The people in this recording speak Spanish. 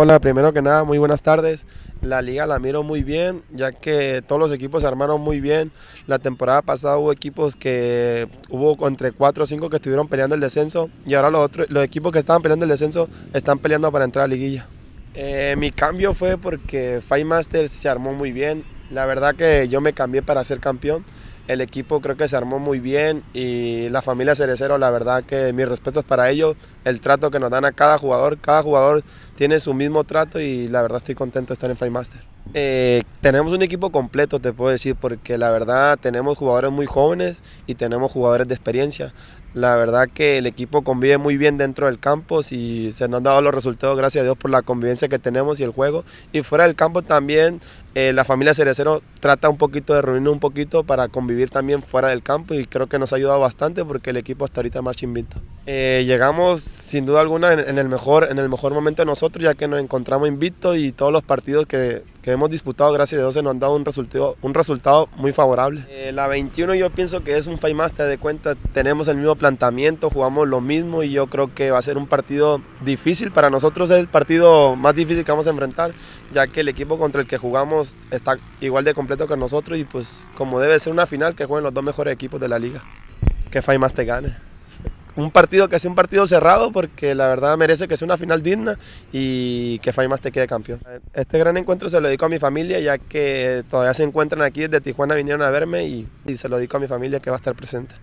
Hola, primero que nada, muy buenas tardes. La liga la miro muy bien, ya que todos los equipos se armaron muy bien. La temporada pasada hubo equipos que hubo entre 4 o 5 que estuvieron peleando el descenso y ahora los, otros, los equipos que estaban peleando el descenso están peleando para entrar a la liguilla. Eh, mi cambio fue porque Five Masters se armó muy bien. La verdad que yo me cambié para ser campeón. El equipo creo que se armó muy bien y la familia Cerecero, la verdad que mis respetos para ellos, el trato que nos dan a cada jugador. Cada jugador tiene su mismo trato y la verdad estoy contento de estar en Flymaster. Eh, tenemos un equipo completo, te puedo decir, porque la verdad tenemos jugadores muy jóvenes y tenemos jugadores de experiencia. La verdad que el equipo convive muy bien dentro del campo, si se nos han dado los resultados, gracias a Dios por la convivencia que tenemos y el juego. Y fuera del campo también, eh, la familia Cerecero trata un poquito de reunirnos un poquito para convivir también fuera del campo y creo que nos ha ayudado bastante porque el equipo hasta ahorita marcha invicto. Eh, llegamos sin duda alguna en, el mejor, en el mejor momento de nosotros, ya que nos encontramos invictos y todos los partidos que, que, hemos disputado, gracias a Dios, se nos han dado un resultado, un resultado muy favorable. Eh, la 21 yo pienso que es un fight de cuenta, tenemos el mismo planteamiento, jugamos lo mismo y yo creo que va a ser un partido difícil. Para nosotros es el partido más difícil que vamos a enfrentar, ya que el equipo contra el que jugamos está igual de completo que nosotros y pues como debe ser una final que jueguen los dos mejores equipos de la liga. Que fight gane un partido que sea un partido cerrado porque la verdad merece que sea una final digna y que Faimas te quede campeón. Este gran encuentro se lo dedico a mi familia ya que todavía se encuentran aquí desde Tijuana vinieron a verme y se lo dedico a mi familia que va a estar presente.